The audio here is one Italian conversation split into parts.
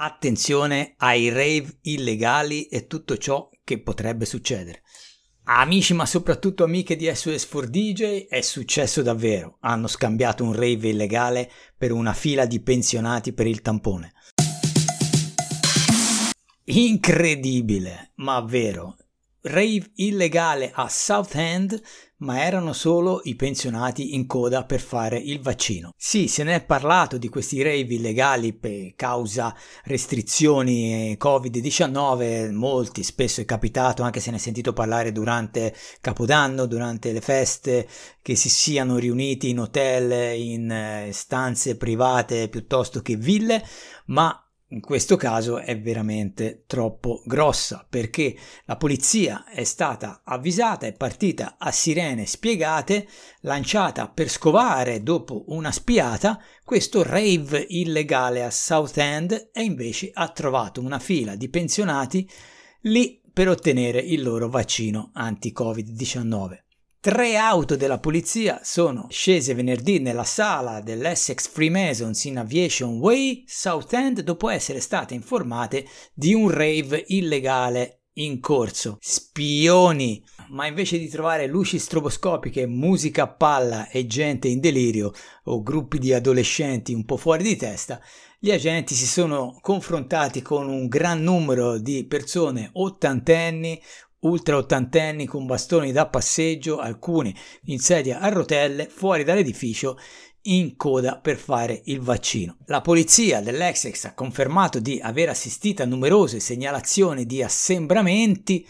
Attenzione ai rave illegali e tutto ciò che potrebbe succedere. Amici ma soprattutto amiche di SOS4DJ è successo davvero, hanno scambiato un rave illegale per una fila di pensionati per il tampone. Incredibile, ma vero. Rave illegale a Southend ma erano solo i pensionati in coda per fare il vaccino. Sì, se ne è parlato di questi rave illegali per causa restrizioni Covid-19, molti, spesso è capitato, anche se ne è sentito parlare durante Capodanno, durante le feste, che si siano riuniti in hotel, in eh, stanze private piuttosto che ville, ma in questo caso è veramente troppo grossa perché la polizia è stata avvisata, è partita a sirene spiegate, lanciata per scovare dopo una spiata questo rave illegale a Southend e invece ha trovato una fila di pensionati lì per ottenere il loro vaccino anti-Covid-19. Tre auto della polizia sono scese venerdì nella sala dell'Essex Freemasons in Aviation Way, Southend, dopo essere state informate di un rave illegale in corso. Spioni! Ma invece di trovare luci stroboscopiche, musica a palla e gente in delirio o gruppi di adolescenti un po' fuori di testa, gli agenti si sono confrontati con un gran numero di persone ottantenni ultra ottantenni con bastoni da passeggio, alcuni in sedia a rotelle, fuori dall'edificio in coda per fare il vaccino. La polizia dell'Essex ha confermato di aver assistito a numerose segnalazioni di assembramenti.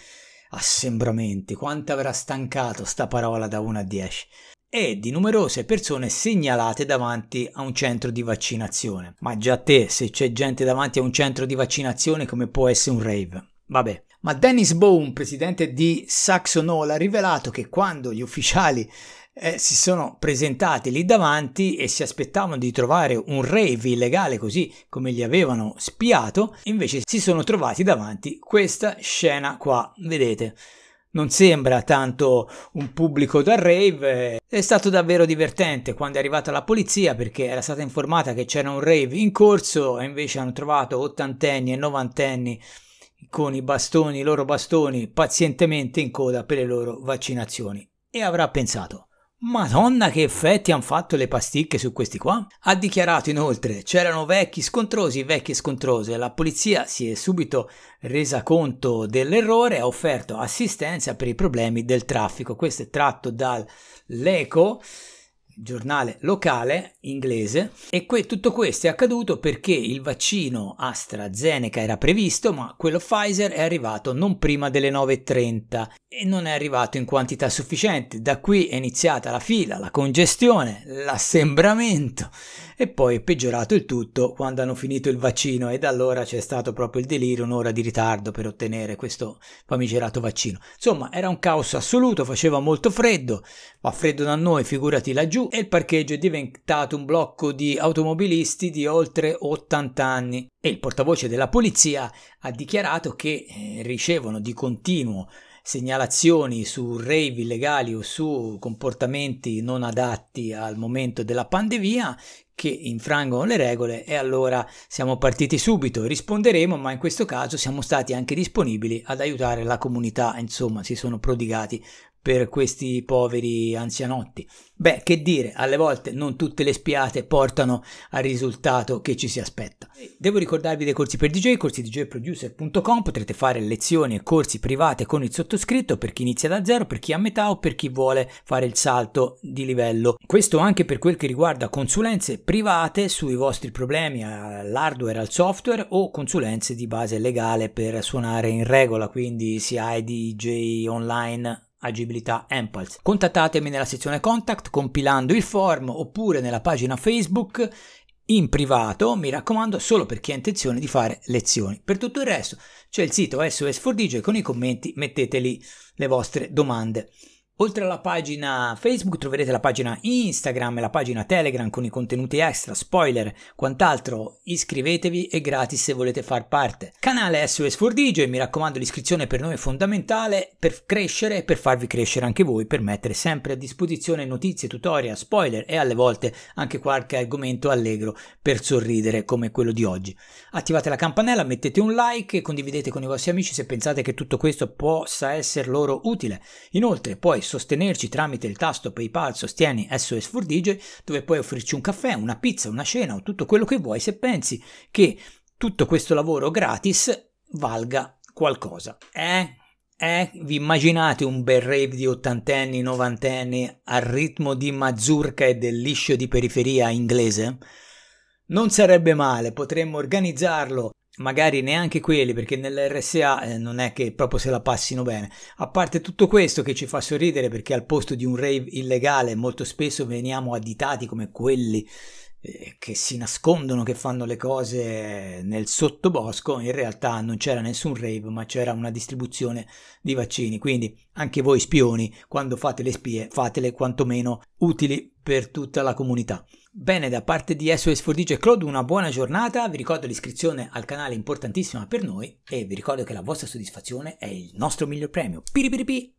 Assembramenti, quanto avrà stancato sta parola da 1 a 10? e di numerose persone segnalate davanti a un centro di vaccinazione. Ma già te, se c'è gente davanti a un centro di vaccinazione, come può essere un rave? Vabbè. Ma Dennis Bone, presidente di Saxon Hall, ha rivelato che quando gli ufficiali eh, si sono presentati lì davanti e si aspettavano di trovare un rave illegale così come gli avevano spiato, invece si sono trovati davanti questa scena qua, vedete. Non sembra tanto un pubblico da rave, è stato davvero divertente quando è arrivata la polizia perché era stata informata che c'era un rave in corso e invece hanno trovato ottantenni e novantenni con i bastoni, i loro bastoni, pazientemente in coda per le loro vaccinazioni. E avrà pensato, Madonna che effetti hanno fatto le pasticche su questi qua? Ha dichiarato inoltre, c'erano vecchi scontrosi, vecchie scontrose, la polizia si è subito resa conto dell'errore e ha offerto assistenza per i problemi del traffico. Questo è tratto dall'eco giornale locale inglese e que tutto questo è accaduto perché il vaccino AstraZeneca era previsto ma quello Pfizer è arrivato non prima delle 9.30 e non è arrivato in quantità sufficiente. Da qui è iniziata la fila, la congestione, l'assembramento e poi è peggiorato il tutto quando hanno finito il vaccino e da allora c'è stato proprio il delirio, un'ora di ritardo per ottenere questo famigerato vaccino. Insomma, era un caos assoluto, faceva molto freddo, fa freddo da noi, figurati laggiù, e il parcheggio è diventato un blocco di automobilisti di oltre 80 anni e il portavoce della polizia ha dichiarato che eh, ricevono di continuo segnalazioni su rave illegali o su comportamenti non adatti al momento della pandemia che infrangono le regole e allora siamo partiti subito, risponderemo, ma in questo caso siamo stati anche disponibili ad aiutare la comunità, insomma si sono prodigati per questi poveri anzianotti. Beh, che dire, alle volte non tutte le spiate portano al risultato che ci si aspetta. Devo ricordarvi dei corsi per DJ, corsi corsidjproducer.com, potrete fare lezioni e corsi private con il sottoscritto per chi inizia da zero, per chi a metà o per chi vuole fare il salto di livello. Questo anche per quel che riguarda consulenze private sui vostri problemi all'hardware, al software o consulenze di base legale per suonare in regola, quindi sia ha DJ online agibilità Empulse. Contattatemi nella sezione contact compilando il form oppure nella pagina Facebook in privato, mi raccomando, solo per chi ha intenzione di fare lezioni. Per tutto il resto c'è il sito SOS4DJ con i commenti, metteteli le vostre domande. Oltre alla pagina Facebook troverete la pagina Instagram e la pagina Telegram con i contenuti extra, spoiler, quant'altro. Iscrivetevi, è gratis se volete far parte. Canale SOS Fordigio e mi raccomando l'iscrizione per noi è fondamentale per crescere e per farvi crescere anche voi, per mettere sempre a disposizione notizie, tutorial, spoiler e alle volte anche qualche argomento allegro per sorridere come quello di oggi. Attivate la campanella, mettete un like e condividete con i vostri amici se pensate che tutto questo possa essere loro utile. Inoltre poi sostenerci tramite il tasto PayPal sostieni SOS for dove puoi offrirci un caffè, una pizza, una cena o tutto quello che vuoi se pensi che tutto questo lavoro gratis valga qualcosa. Eh? Eh, vi immaginate un bel rave di ottantenni, novantenni al ritmo di mazurka e del liscio di periferia inglese? Non sarebbe male, potremmo organizzarlo magari neanche quelli perché nell'RSA eh, non è che proprio se la passino bene. A parte tutto questo che ci fa sorridere perché al posto di un rave illegale molto spesso veniamo additati come quelli eh, che si nascondono, che fanno le cose nel sottobosco, in realtà non c'era nessun rave, ma c'era una distribuzione di vaccini. Quindi anche voi spioni, quando fate le spie, fatele quantomeno utili per tutta la comunità. Bene, da parte di SOS Fordice e Claude una buona giornata, vi ricordo l'iscrizione al canale importantissima per noi e vi ricordo che la vostra soddisfazione è il nostro miglior premio. Piripiripi!